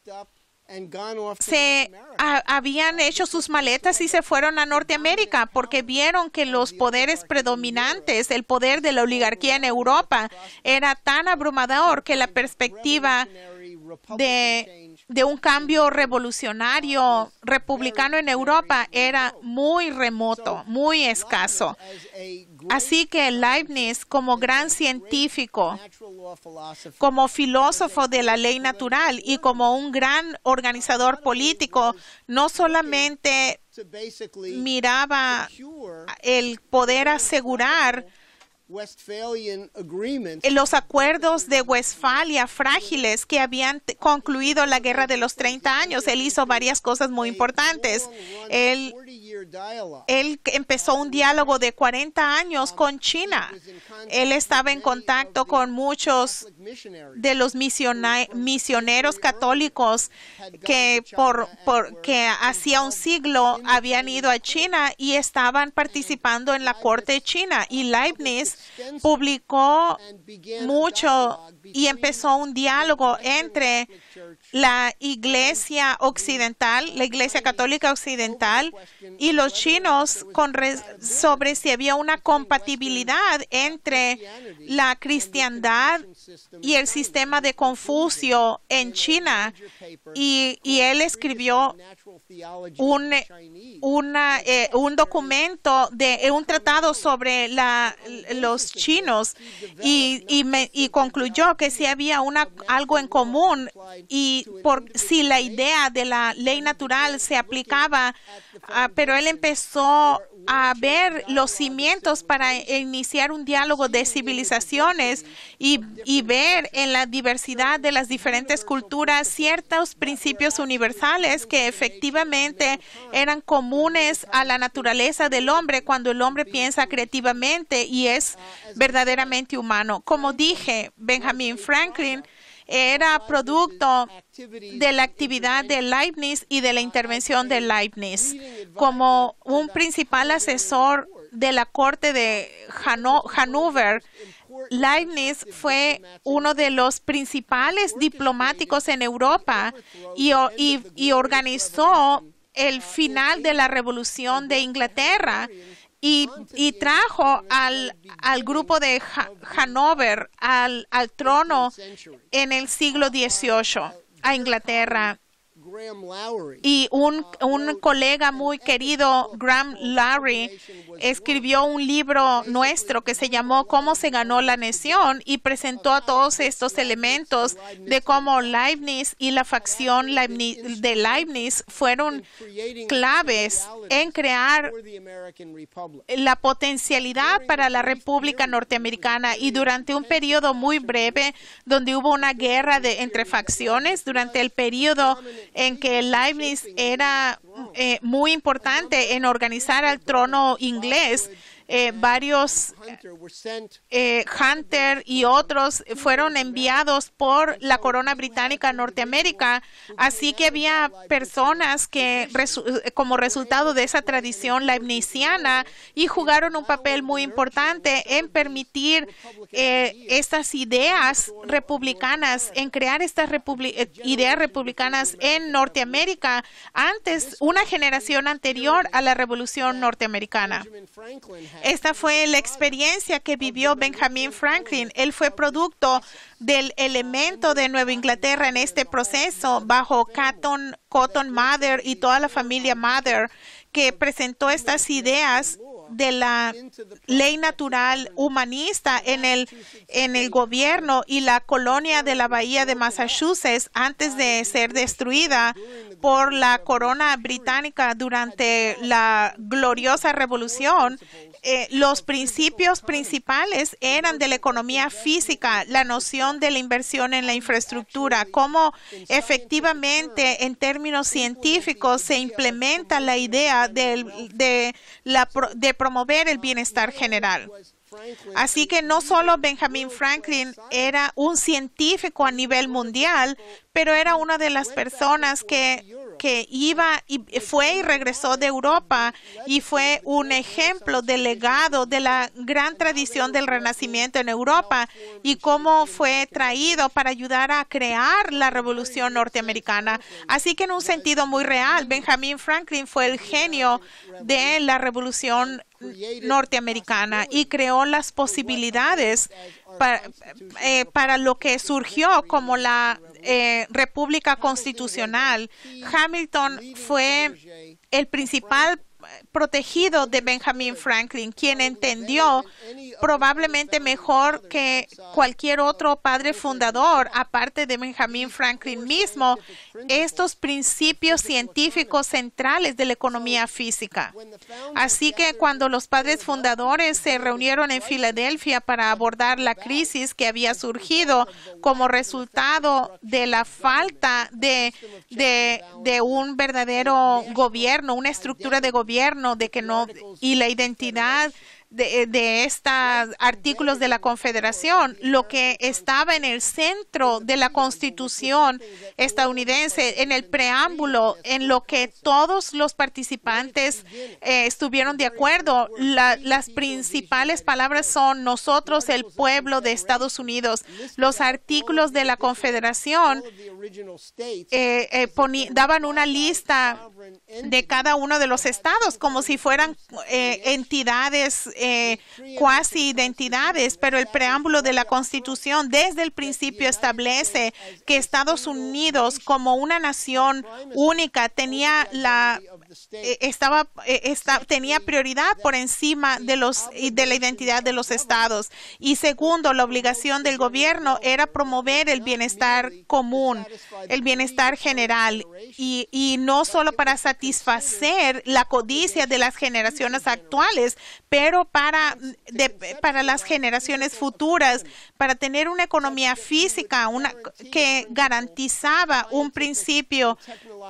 se habían hecho sus maletas y se fueron a Norteamérica porque vieron que los poderes predominantes, el poder de la oligarquía en Europa, era tan abrumador que la perspectiva de, un cambio revolucionario republicano en Europa era muy remoto, muy escaso. Así que Leibniz, como gran científico, como filósofo de la ley natural y como un gran organizador político, no solamente miraba el poder asegurar los acuerdos de Westfalia frágiles que habían concluido la guerra de los 30 años. Él hizo varias cosas muy importantes. Él empezó un diálogo de 40 años con China. Él estaba en contacto con muchos de los misioneros católicos que por, hacía un siglo habían ido a China y estaban participando en la corte china. Y Leibniz publicó mucho y empezó un diálogo entre la iglesia occidental, la iglesia católica occidental y los chinos sobre si había una compatibilidad entre la cristiandad y el sistema de Confucio en China. Y, y él escribió un, eh, eh, un documento de eh, un tratado sobre la, los chinos y, concluyó que si había una, algo en común y por si la idea de la ley natural se aplicaba, ah, pero él empezó a ver los cimientos para iniciar un diálogo de civilizaciones y, y ver en la diversidad de las diferentes culturas ciertos principios universales que efectivamente creativamente eran comunes a la naturaleza del hombre cuando el hombre piensa creativamente y es verdaderamente humano. Como dije, Benjamin Franklin era producto de la actividad de Leibniz y de la intervención de Leibniz. Como un principal asesor de la corte de Hanover, Leibniz fue uno de los principales diplomáticos en Europa y, organizó el final de la Revolución de Inglaterra y, trajo al, grupo de Hanover al, al trono en el siglo XVIII a Inglaterra. Y un, ah, un colega muy querido, Graham Lowry, escribió un libro nuestro que se llamó Cómo se ganó la nación y presentó a todos estos elementos de cómo Leibniz y la facción de Leibniz fueron claves en crear la potencialidad para la República Norteamericana y durante un periodo muy breve donde hubo una guerra de, entre facciones, durante el periodo en que Leibniz era eh, muy importante en organizar al trono inglés eh, varios eh, Hunter y otros fueron enviados por la corona británica a Norteamérica. Así que había personas que, eh, como resultado de esa tradición leibniziana, y jugaron un papel muy importante en permitir eh, estas ideas republicanas, en crear estas ideas republicanas en Norteamérica antes, una generación anterior a la revolución norteamericana. Esta fue la experiencia que vivió Benjamin Franklin. Él fue producto del elemento de Nueva Inglaterra en este proceso bajo Cotton, Cotton Mather y toda la familia Mather que presentó estas ideas de la ley natural humanista en el, en el gobierno y la colonia de la bahía de Massachusetts antes de ser destruida por la corona británica durante la gloriosa revolución, eh, los principios principales eran de la economía física, la noción de la inversión en la infraestructura, cómo efectivamente en términos científicos se implementa la idea de, de, la, de promover el bienestar general. Así que no solo Benjamin Franklin era un científico a nivel mundial, pero era una de las personas que que iba y fue y regresó de Europa y fue un ejemplo del legado de la gran tradición del Renacimiento en Europa y cómo fue traído para ayudar a crear la revolución norteamericana. Así que en un sentido muy real, Benjamin Franklin fue el genio de la revolución norteamericana y creó las posibilidades eh, para, lo que surgió como la eh, república constitucional, Hamilton fue el principal protegido de Benjamin Franklin, quien entendió probablemente mejor que cualquier otro padre fundador, aparte de Benjamin Franklin mismo, estos principios científicos centrales de la economía física. Así que cuando los padres fundadores se reunieron en Filadelfia para abordar la crisis que había surgido como resultado de la falta de, de, de un verdadero gobierno, una estructura de gobierno, de que no y la identidad de, eh, estos artículos de la Confederación, lo que estaba en el centro de la Constitución estadounidense, en el preámbulo, en lo que todos los participantes eh, estuvieron de acuerdo. las principales palabras son nosotros, el pueblo de Estados Unidos. Los artículos de la Confederación eh, daban una lista de cada uno de los estados como si fueran entidades eh, cuasi identidades, pero el preámbulo de la Constitución desde el principio establece que Estados Unidos como una nación única tenía la eh, estaba, eh, tenía prioridad por encima de, los, de la identidad de los estados. Y segundo, la obligación del gobierno era promover el bienestar común, el bienestar general, y, no solo para satisfacer la codicia de las generaciones actuales, pero para, para las generaciones futuras, para tener una economía física una, que garantizaba un principio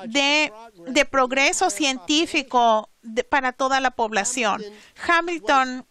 de, de progreso científico para toda la población. Hamilton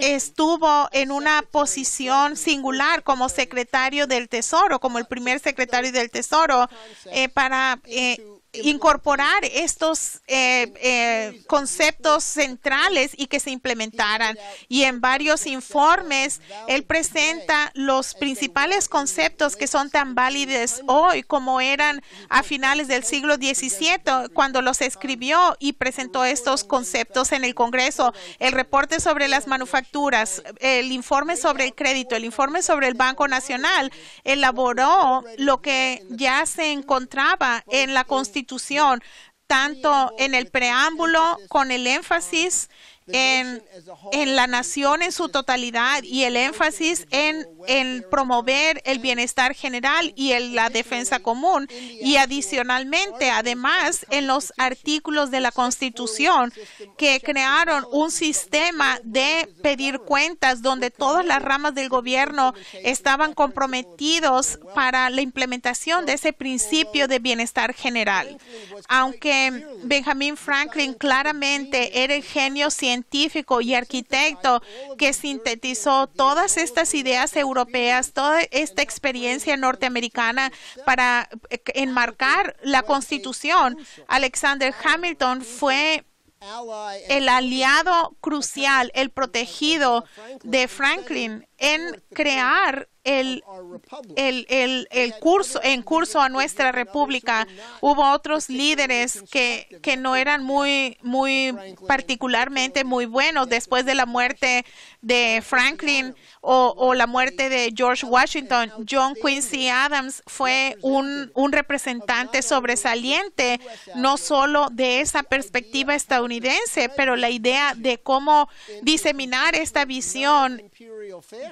estuvo en una posición singular como secretario del Tesoro, como el primer secretario del Tesoro, eh, para eh, incorporar estos eh, eh, conceptos centrales y que se implementaran. Y en varios informes, él presenta los principales conceptos que son tan válidos hoy como eran a finales del siglo XVII, cuando los escribió y presentó estos conceptos en el Congreso. El reporte sobre las manufacturas, el informe sobre el crédito, el informe sobre el Banco Nacional, elaboró lo que ya se encontraba en la Constitución tanto en el preámbulo con el énfasis en, la nación en su totalidad y el énfasis en, en promover el bienestar general y la defensa común. Y adicionalmente, además, en los artículos de la Constitución que crearon un sistema de pedir cuentas donde todas las ramas del gobierno estaban comprometidos para la implementación de ese principio de bienestar general. Aunque Benjamin Franklin claramente era el genio científico, científico y arquitecto que sintetizó todas estas ideas europeas, toda esta experiencia norteamericana para eh, enmarcar la Constitución. Alexander Hamilton fue el aliado crucial, el protegido de Franklin en crear el, el, el, curso, en curso a nuestra república hubo otros líderes que, que no eran muy, muy particularmente muy buenos después de la muerte de Franklin o, o la muerte de George Washington. John Quincy Adams fue un, un representante sobresaliente, no solo de esa perspectiva estadounidense, pero la idea de cómo diseminar esta visión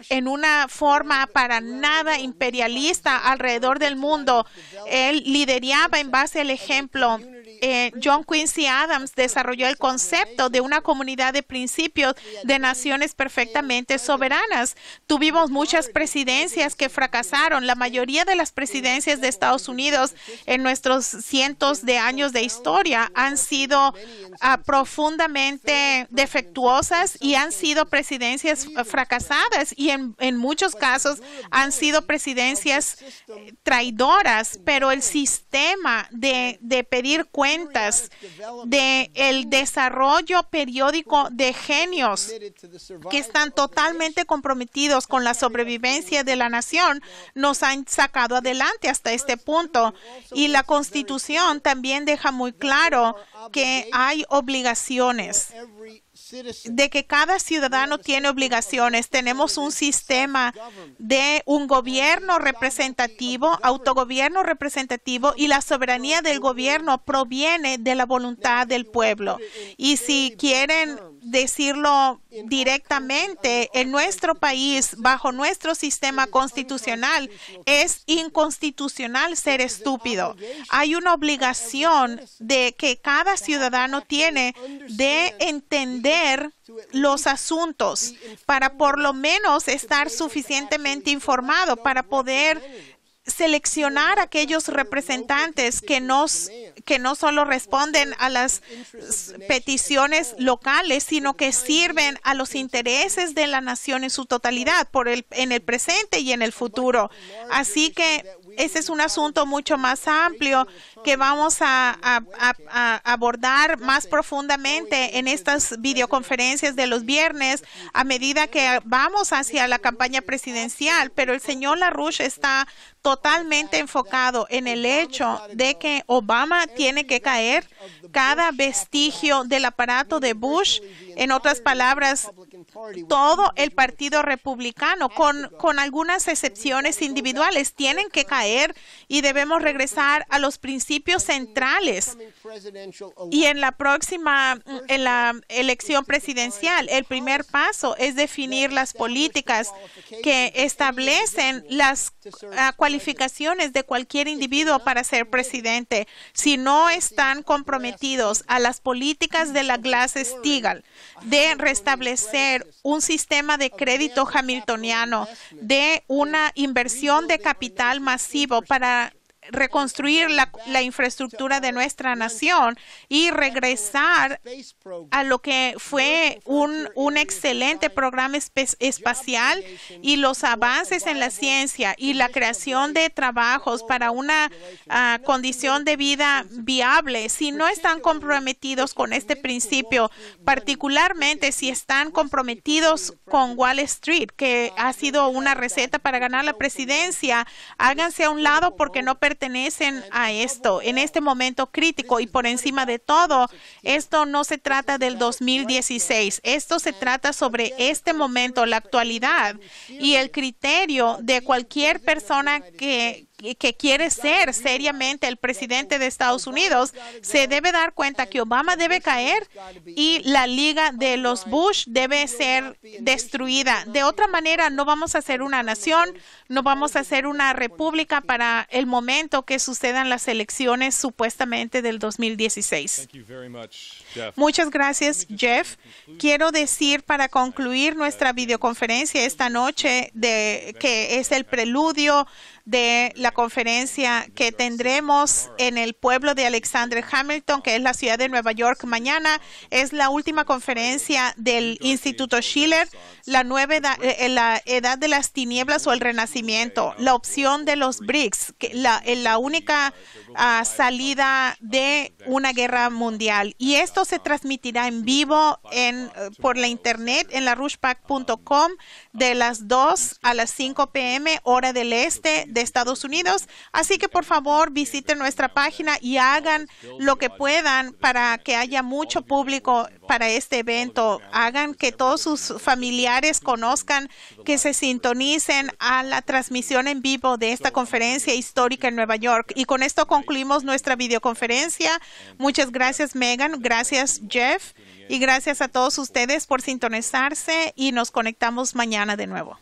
en una forma para nada imperialista alrededor del mundo. Él lideraba en base al ejemplo eh, John Quincy Adams desarrolló el concepto de una comunidad de principios de naciones perfectamente soberanas. Tuvimos muchas presidencias que fracasaron. La mayoría de las presidencias de Estados Unidos en nuestros cientos de años de historia han sido ah, profundamente defectuosas y han sido presidencias fracasadas y en, muchos casos han sido presidencias eh, traidoras, pero el sistema de, de pedir cuentas de del el desarrollo periódico de genios que están totalmente comprometidos con la sobrevivencia de la nación, nos han sacado adelante hasta este punto. Y la Constitución también deja muy claro que hay obligaciones de que cada ciudadano tiene obligaciones. Tenemos un sistema de un gobierno representativo, autogobierno representativo y la soberanía del gobierno proviene de la voluntad del pueblo. Y si quieren decirlo directamente, en nuestro país, bajo nuestro sistema constitucional, es inconstitucional ser estúpido. Hay una obligación de que cada ciudadano tiene de entender los asuntos para por lo menos estar suficientemente informado para poder seleccionar aquellos representantes que no, que no solo responden a las peticiones locales, sino que sirven a los intereses de la nación en su totalidad por el, en el presente y en el futuro. Así que ese es un asunto mucho más amplio que vamos a, abordar más profundamente en estas videoconferencias de los viernes a medida que vamos hacia la campaña presidencial. Pero el señor LaRouche está totalmente enfocado en el hecho de que Obama tiene que caer cada vestigio del aparato de Bush. En otras palabras, todo el Partido Republicano, con, algunas excepciones individuales, tienen que caer y debemos regresar a los principios centrales y en la próxima, mm, en la elección presidencial, el primer paso es definir las políticas que establecen las ah, cualificaciones de cualquier individuo para ser presidente. Si no están comprometidos a las políticas de la Glass-Steagall, de restablecer un sistema de crédito hamiltoniano, de una inversión de capital masivo para reconstruir la, infraestructura de nuestra nación y regresar a lo que fue un, un excelente programa espacial y los avances en la ciencia y la creación de trabajos para una ah, condición de vida viable. Si no están comprometidos con este principio, particularmente si están comprometidos con Wall Street, que ha sido una receta para ganar la presidencia, háganse a un lado porque no pertenecen pertenecen a esto en este momento crítico y por encima de todo, esto no se trata del 2016, esto se trata sobre este momento, la actualidad y el criterio de cualquier persona que que quiere ser seriamente el presidente de Estados Unidos, se debe dar cuenta que Obama debe caer y la liga de los Bush debe ser destruida. De otra manera, no vamos a ser una nación, no vamos a ser una república para el momento que sucedan las elecciones supuestamente del 2016. Muchas gracias, Jeff. Quiero decir para concluir nuestra videoconferencia esta noche de que es el preludio de la conferencia que tendremos en el pueblo de Alexander Hamilton, que es la ciudad de Nueva York mañana. Es la última conferencia del Instituto Schiller, la nueva edad, eh, eh, la edad de las tinieblas o el renacimiento, la opción de los BRICS, la, eh, la única ah, salida de una guerra mundial. Y esto se transmitirá en vivo en, por la internet en la rushpack.com de las 2 a las 5 p.m. hora del este de Estados Unidos. Así que por favor visiten nuestra página y hagan lo que puedan para que haya mucho público para este evento. Hagan que todos sus familiares conozcan, que se sintonicen a la transmisión en vivo de esta conferencia histórica en Nueva York. Y con esto concluimos nuestra videoconferencia. Muchas gracias, Megan. Gracias, Jeff. Y gracias a todos ustedes por sintonizarse y nos conectamos mañana de nuevo.